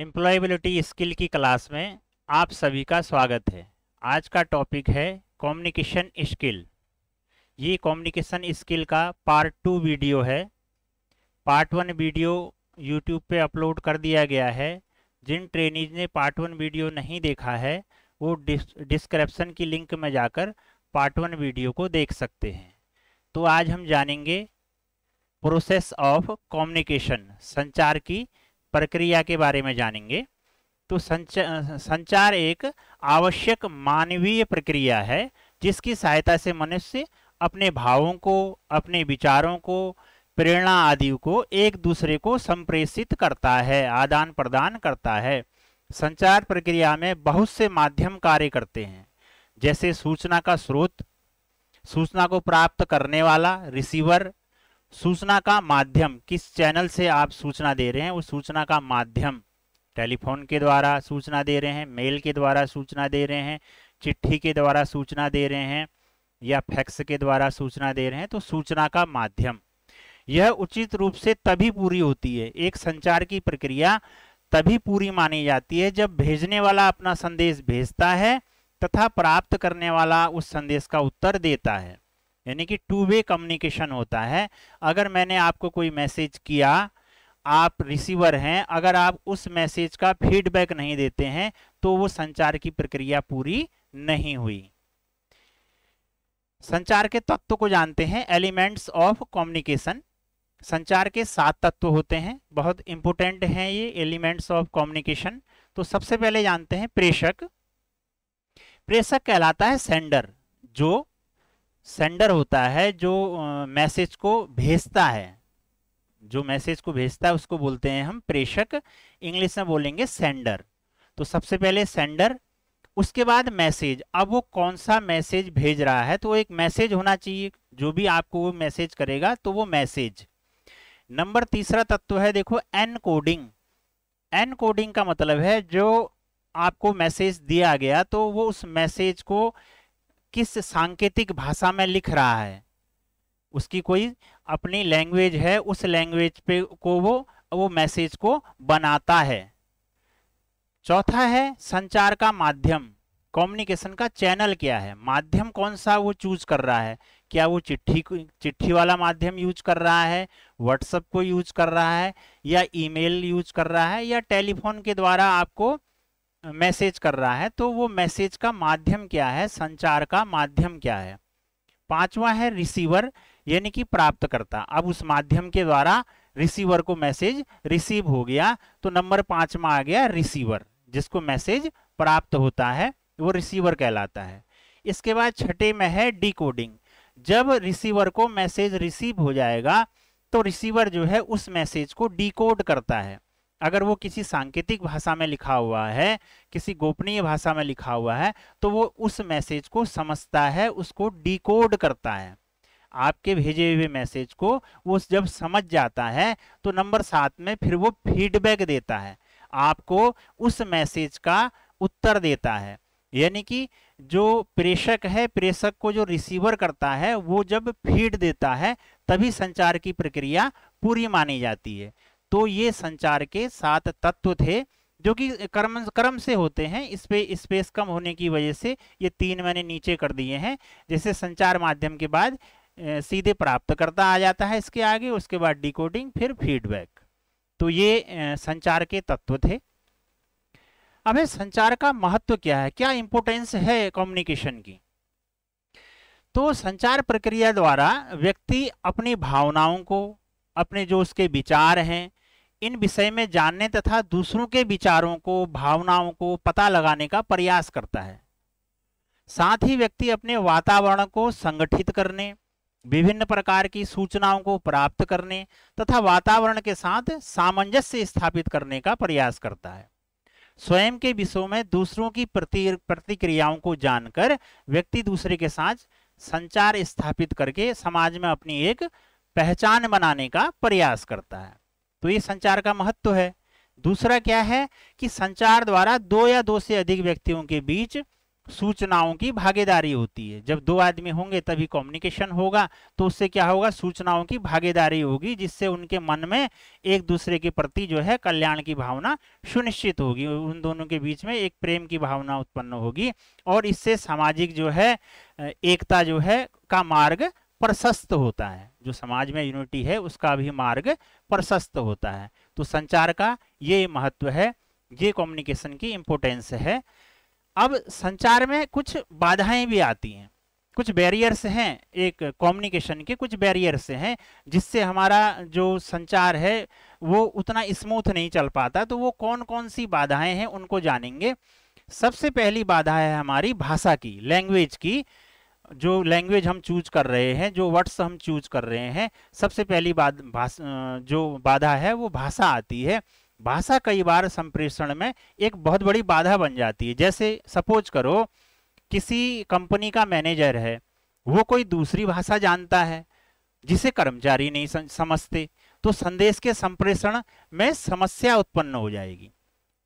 Employability skill की class में आप सभी का स्वागत है आज का टॉपिक है कम्युनिकेशन स्किल ये कम्युनिकेशन स्किल का पार्ट टू वीडियो है पार्ट वन वीडियो यूट्यूब पे अपलोड कर दिया गया है जिन ट्रेनीज ने पार्ट वन वीडियो नहीं देखा है वो डिस्क्रिप्सन की लिंक में जाकर पार्ट वन वीडियो को देख सकते हैं तो आज हम जानेंगे प्रोसेस ऑफ कम्युनिकेशन संचार की प्रक्रिया के बारे में जानेंगे तो संचा, संचार एक आवश्यक मानवीय प्रक्रिया है जिसकी सहायता से मनुष्य अपने भावों को अपने विचारों को प्रेरणा आदि को एक दूसरे को संप्रेषित करता है आदान प्रदान करता है संचार प्रक्रिया में बहुत से माध्यम कार्य करते हैं जैसे सूचना का स्रोत सूचना को प्राप्त करने वाला रिसीवर सूचना का माध्यम किस चैनल से आप सूचना दे रहे हैं उस सूचना का माध्यम टेलीफोन के द्वारा सूचना दे रहे हैं मेल के द्वारा सूचना दे रहे हैं चिट्ठी के द्वारा सूचना दे रहे हैं या फैक्स के द्वारा सूचना दे रहे हैं तो सूचना का माध्यम यह उचित रूप से तभी पूरी होती है एक संचार की प्रक्रिया तभी पूरी मानी जाती है जब भेजने वाला अपना संदेश भेजता है तथा प्राप्त करने वाला उस संदेश का उत्तर देता है यानी कि टू वे कम्युनिकेशन होता है अगर मैंने आपको कोई मैसेज किया आप रिसीवर हैं अगर आप उस मैसेज का फीडबैक नहीं देते हैं तो वो संचार की प्रक्रिया पूरी नहीं हुई संचार के तत्व को जानते हैं एलिमेंट्स ऑफ कम्युनिकेशन संचार के सात तत्व होते हैं बहुत इंपॉर्टेंट हैं ये एलिमेंट्स ऑफ कम्युनिकेशन तो सबसे पहले जानते हैं प्रेषक प्रेषक कहलाता है सेंडर जो सेंडर होता है जो मैसेज को भेजता है जो मैसेज को भेजता है उसको बोलते हैं हम प्रेषक इंग्लिश में बोलेंगे सेंडर तो सबसे पहले सेंडर उसके बाद मैसेज अब वो कौन सा मैसेज भेज रहा है तो एक मैसेज होना चाहिए जो भी आपको वो मैसेज करेगा तो वो मैसेज नंबर तीसरा तत्व है देखो एन कोडिंग एन कोडिंग का मतलब है जो आपको मैसेज दिया गया तो वो उस मैसेज को किस सांकेतिक भाषा में लिख रहा है उसकी कोई अपनी लैंग्वेज है उस लैंग्वेज पे को वो वो मैसेज को बनाता है चौथा है संचार का माध्यम कम्युनिकेशन का चैनल क्या है माध्यम कौन सा वो चूज कर रहा है क्या वो चिट्ठी चिट्ठी वाला माध्यम यूज कर रहा है व्हाट्सएप को यूज कर रहा है या ईमेल यूज कर रहा है या टेलीफोन के द्वारा आपको मैसेज कर रहा है तो वो मैसेज का माध्यम क्या है संचार का माध्यम क्या है पांचवा है रिसीवर यानी कि प्राप्तकर्ता अब उस माध्यम के द्वारा रिसीवर को मैसेज रिसीव हो गया तो नंबर पांचवा आ गया रिसीवर जिसको मैसेज प्राप्त होता है वो रिसीवर कहलाता है इसके बाद छठे में है डिकोडिंग जब रिसीवर को मैसेज रिसीव हो जाएगा तो रिसीवर जो है उस मैसेज को डिकोड करता है अगर वो किसी सांकेतिक भाषा में लिखा हुआ है किसी गोपनीय भाषा में लिखा हुआ है तो वो उस मैसेज को समझता है उसको डिकोड करता है आपके भेजे हुए मैसेज को वो जब समझ जाता है तो नंबर सात में फिर वो फीडबैक देता है आपको उस मैसेज का उत्तर देता है यानी कि जो प्रेषक है प्रेषक को जो रिसीवर करता है वो जब फीड देता है तभी संचार की प्रक्रिया पूरी मानी जाती है तो ये संचार के सात तत्व थे जो कि कर्म कर्म से होते हैं इस पे स्पेस कम होने की वजह से ये तीन मैंने नीचे कर दिए हैं जैसे संचार माध्यम के बाद सीधे प्राप्त करता आ जाता है इसके आगे उसके बाद डिकोडिंग फिर फीडबैक तो ये संचार के तत्व थे अब है संचार का महत्व क्या है क्या इंपोर्टेंस है कम्युनिकेशन की तो संचार प्रक्रिया द्वारा व्यक्ति अपनी भावनाओं को अपने जो उसके विचार हैं इन विषय में जानने तथा दूसरों के विचारों को भावनाओं को पता लगाने का प्रयास करता है साथ ही व्यक्ति अपने वातावरण को संगठित करने विभिन्न प्रकार की सूचनाओं को प्राप्त करने तथा वातावरण के साथ सामंजस्य स्थापित करने का प्रयास करता है स्वयं के विषयों में दूसरों की प्रति प्रतिक्रियाओं को जानकर व्यक्ति दूसरे के साथ संचार स्थापित करके समाज में अपनी एक पहचान बनाने का प्रयास करता है तो ये संचार का महत्व है दूसरा क्या है कि संचार द्वारा दो या दो से अधिक व्यक्तियों के बीच सूचनाओं की भागीदारी होती है जब दो आदमी होंगे तभी कम्युनिकेशन होगा तो उससे क्या होगा सूचनाओं की भागीदारी होगी जिससे उनके मन में एक दूसरे के प्रति जो है कल्याण की भावना सुनिश्चित होगी उन दोनों के बीच में एक प्रेम की भावना उत्पन्न होगी और इससे सामाजिक जो है एकता जो है का मार्ग प्रशस्त होता है जो समाज में यूनिटी है उसका भी मार्ग प्रशस्त होता है तो संचार का ये महत्व है ये कम्युनिकेशन की इम्पोर्टेंस है अब संचार में कुछ बाधाएं भी आती हैं कुछ बैरियर्स हैं एक कम्युनिकेशन के कुछ बैरियर्स हैं जिससे हमारा जो संचार है वो उतना स्मूथ नहीं चल पाता तो वो कौन कौन सी बाधाएं हैं उनको जानेंगे सबसे पहली बाधा है हमारी भाषा की लैंग्वेज की जो लैंग्वेज हम चूज कर रहे हैं जो वर्ड्स हम चूज कर रहे हैं सबसे पहली बात जो बाधा है वो भाषा आती है भाषा कई बार संप्रेषण में एक बहुत बड़ी बाधा बन जाती है जैसे सपोज करो किसी कंपनी का मैनेजर है वो कोई दूसरी भाषा जानता है जिसे कर्मचारी नहीं समझते तो संदेश के संप्रेषण में समस्या उत्पन्न हो जाएगी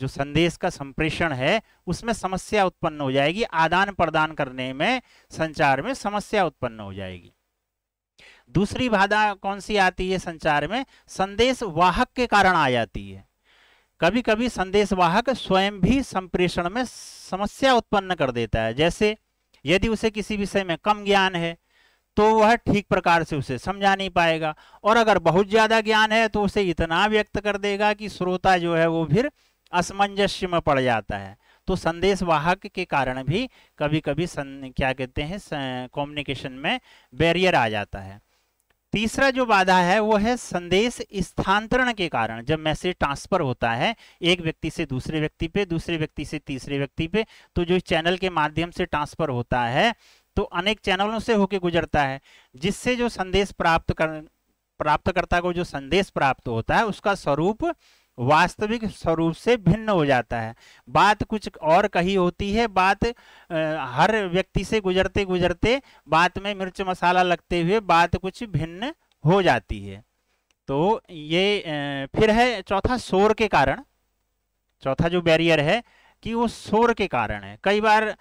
जो संदेश का संप्रेषण है उसमें समस्या उत्पन्न हो जाएगी आदान प्रदान करने में संचार में समस्या उत्पन्न हो जाएगी दूसरी बाधा कौन सी आती है संचार में संदेश वाहक के कारण आ जाती है कभी कभी संदेश वाहक स्वयं भी संप्रेषण में समस्या उत्पन्न कर देता है जैसे यदि उसे किसी विषय में कम ज्ञान है तो वह ठीक प्रकार से उसे समझा नहीं पाएगा और अगर बहुत ज़्यादा ज्ञान है तो उसे इतना व्यक्त कर देगा कि श्रोता जो है वो फिर असमंजस्य में पड़ जाता है तो संदेश वाहक के कारण भी कभी कभी सं, क्या कहते हैं कम्युनिकेशन में बैरियर आ जाता है तीसरा जो बाधा है वो है संदेश स्थानांतरण के कारण जब मैसेज ट्रांसफर होता है एक व्यक्ति से दूसरे व्यक्ति पे दूसरे व्यक्ति से तीसरे व्यक्ति पे तो जो चैनल के माध्यम से ट्रांसफर होता है तो अनेक चैनलों से होके गुजरता है जिससे जो संदेश प्राप्त कर प्राप्तकर्ता को जो संदेश प्राप्त होता है उसका स्वरूप वास्तविक स्वरूप से भिन्न हो जाता है बात कुछ और कही होती है बात हर व्यक्ति से गुजरते गुजरते बात में मिर्च मसाला लगते हुए बात कुछ भिन्न हो जाती है तो ये फिर है चौथा शोर के कारण चौथा जो बैरियर है कि वो शोर के कारण है कई बार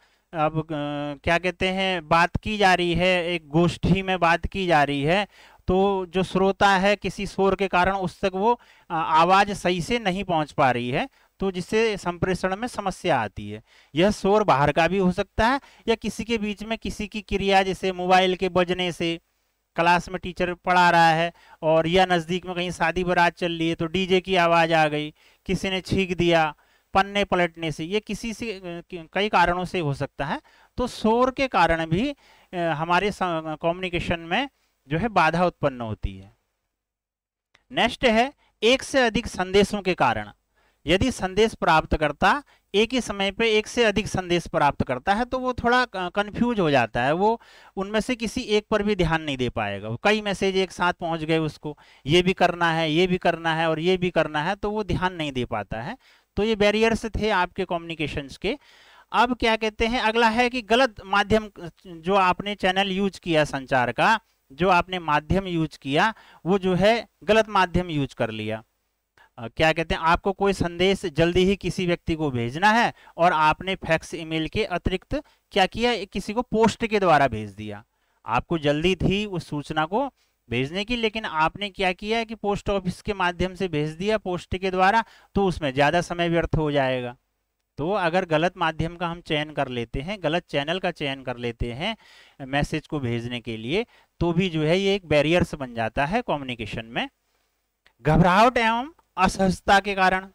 अब क्या कहते हैं बात की जा रही है एक गोष्ठी में बात की जा रही है तो जो श्रोता है किसी शोर के कारण उस तक वो आवाज़ सही से नहीं पहुंच पा रही है तो जिससे संप्रेषण में समस्या आती है यह शोर बाहर का भी हो सकता है या किसी के बीच में किसी की क्रिया जैसे मोबाइल के बजने से क्लास में टीचर पढ़ा रहा है और या नज़दीक में कहीं शादी बरात चल रही है तो डीजे की आवाज़ आ गई किसी ने छींक दिया पन्ने पलटने से ये किसी से कई कारणों से हो सकता है तो शोर के कारण भी हमारे कम्युनिकेशन में जो है बाधा उत्पन्न होती है नेक्स्ट है एक से अधिक संदेशों के कारण यदि संदेश प्राप्त करता एक ही समय पे एक से अधिक संदेश प्राप्त करता है तो वो थोड़ा कंफ्यूज हो जाता है वो उनमें से किसी एक पर भी ध्यान नहीं दे पाएगा कई मैसेज एक साथ पहुंच गए उसको ये भी करना है ये भी करना है और ये भी करना है तो वो ध्यान नहीं दे पाता है तो ये बैरियर्स थे आपके कम्युनिकेशंस के अब क्या कहते हैं अगला है कि गलत माध्यम जो आपने चैनल यूज किया संचार का जो आपने माध्यम यूज किया वो जो है गलत माध्यम यूज कर लिया क्या कहते हैं आपको कोई संदेश जल्दी ही किसी व्यक्ति को भेजना है और आपने फैक्स ईमेल के अतिरिक्त क्या किया किसी को पोस्ट के द्वारा भेज दिया आपको जल्दी थी उस सूचना को भेजने की लेकिन आपने क्या किया कि पोस्ट ऑफिस के माध्यम से भेज दिया पोस्ट के द्वारा तो उसमें ज़्यादा समय व्यर्थ हो जाएगा तो अगर गलत माध्यम का हम चयन कर लेते हैं गलत चैनल का चयन कर लेते हैं मैसेज को भेजने के लिए तो भी जो है ये एक बैरियर्स बन जाता है कम्युनिकेशन में घबराहट एवं असहजता के कारण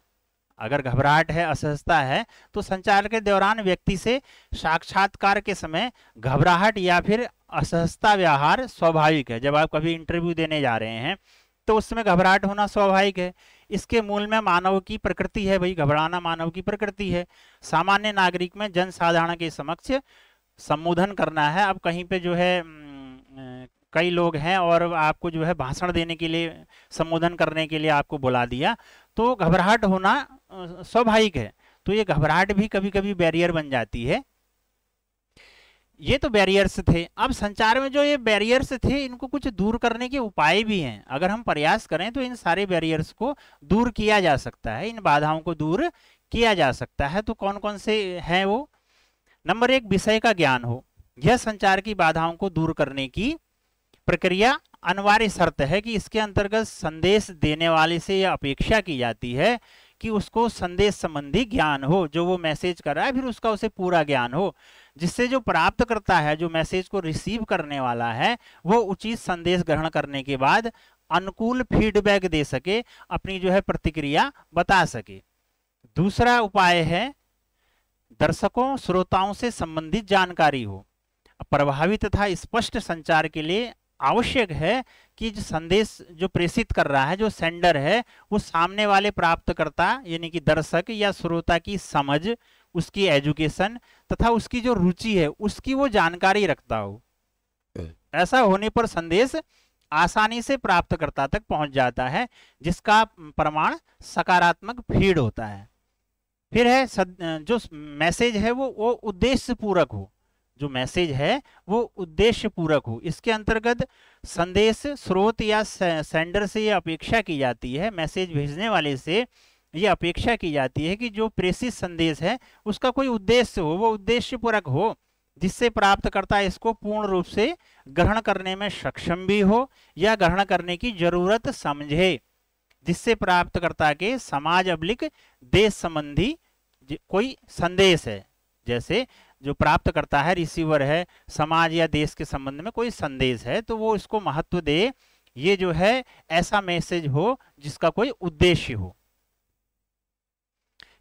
अगर घबराहट है असहजता है तो संचार के दौरान व्यक्ति से साक्षात्कार के समय घबराहट या फिर असहजता व्यवहार स्वाभाविक है जब आप कभी इंटरव्यू देने जा रहे हैं तो उसमें घबराहट होना स्वाभाविक है इसके मूल में मानव की प्रकृति है भाई घबराना मानव की प्रकृति है सामान्य नागरिक में जनसाधारण के समक्ष संबोधन करना है अब कहीं पे जो है कई लोग हैं और आपको जो है भाषण देने के लिए संबोधन करने के लिए आपको बुला दिया तो घबराहट होना स्वाभाविक है तो ये घबराहट भी कभी कभी बैरियर बन जाती है ये तो बैरियर्स थे अब संचार में जो ये बैरियर्स थे इनको कुछ दूर करने के उपाय भी हैं अगर हम प्रयास करें तो इन सारे बैरियर्स को दूर किया जा सकता है इन बाधाओं को दूर किया जा सकता है तो कौन कौन से हैं वो नंबर एक विषय का ज्ञान हो यह संचार की बाधाओं को दूर करने की प्रक्रिया अनिवार्य शर्त है कि इसके अंतर्गत संदेश देने वाले से यह अपेक्षा की जाती है कि उसको संदेश संबंधी ज्ञान हो जो वो मैसेज कर रहा है फिर उसका उसे पूरा ज्ञान हो जिससे जो प्राप्त करता है जो मैसेज को रिसीव करने वाला है वो उचित संदेश ग्रहण करने के बाद अनुकूल फीडबैक दे सके अपनी जो है प्रतिक्रिया बता सके दूसरा उपाय है दर्शकों श्रोताओं से संबंधित जानकारी हो प्रभावी तथा स्पष्ट संचार के लिए आवश्यक है कि जो संदेश जो प्रेषित कर रहा है जो सेंडर है वो सामने वाले प्राप्तकर्ता यानी कि दर्शक या श्रोता की समझ उसकी एजुकेशन तथा उसकी जो रुचि है उसकी वो जानकारी रखता हो हम्म। ऐसा होने पर संदेश आसानी से प्राप्तकर्ता तक पहुंच जाता है जिसका प्रमाण सकारात्मक भीड़ होता है फिर है सद, जो मैसेज है वो वो उद्देश्य पूरक हो जो मैसेज है वो उद्देश्य पूरक हो इसके अंतर्गत संदेश स्रोत या सेंडर से यह अपेक्षा की जाती है मैसेज भेजने वाले से ये अपेक्षा की जाती है कि जो प्रेषित संदेश है उसका कोई उद्देश्य हो वो उद्देश्य पूरक हो जिससे प्राप्तकर्ता इसको पूर्ण रूप से ग्रहण करने में सक्षम भी हो या ग्रहण करने की जरूरत समझे जिससे प्राप्तकर्ता के समाज अब्लिक देश संबंधी कोई संदेश है जैसे जो प्राप्त करता है रिसीवर है समाज या देश के संबंध में कोई संदेश है तो वो इसको महत्व दे ये जो है ऐसा मैसेज हो जिसका कोई उद्देश्य हो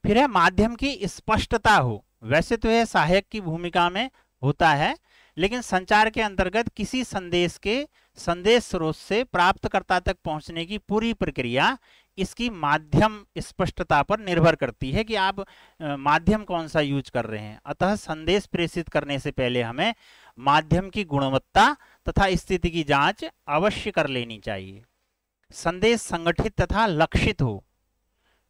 फिर है माध्यम की स्पष्टता हो वैसे तो यह सहायक की भूमिका में होता है लेकिन संचार के अंतर्गत किसी संदेश के संदेश स्रोत से प्राप्तकर्ता तक पहुंचने की पूरी प्रक्रिया इसकी माध्यम स्पष्टता पर निर्भर करती है कि आप माध्यम कौन सा यूज कर रहे हैं अतः संदेश प्रेषित करने से पहले हमें माध्यम की गुणवत्ता तथा स्थिति की जांच अवश्य कर लेनी चाहिए संदेश संगठित तथा लक्षित हो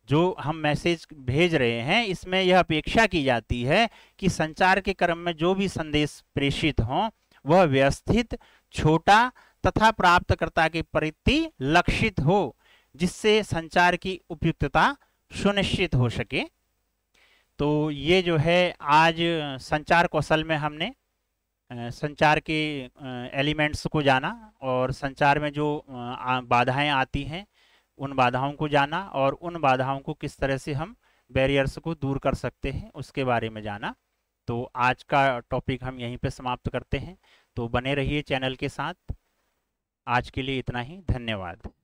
जो हम मैसेज भेज रहे हैं इसमें यह अपेक्षा की जाती है कि संचार के क्रम में जो भी संदेश प्रेषित हों वह व्यवस्थित छोटा तथा प्राप्तकर्ता के प्रति लक्षित हो जिससे संचार की उपयुक्तता सुनिश्चित हो सके तो ये जो है आज संचार कौशल में हमने संचार के एलिमेंट्स को जाना और संचार में जो बाधाएं आती हैं उन बाधाओं को जाना और उन बाधाओं को किस तरह से हम बैरियर्स को दूर कर सकते हैं उसके बारे में जाना तो आज का टॉपिक हम यहीं पे समाप्त करते हैं तो बने रहिए चैनल के साथ आज के लिए इतना ही धन्यवाद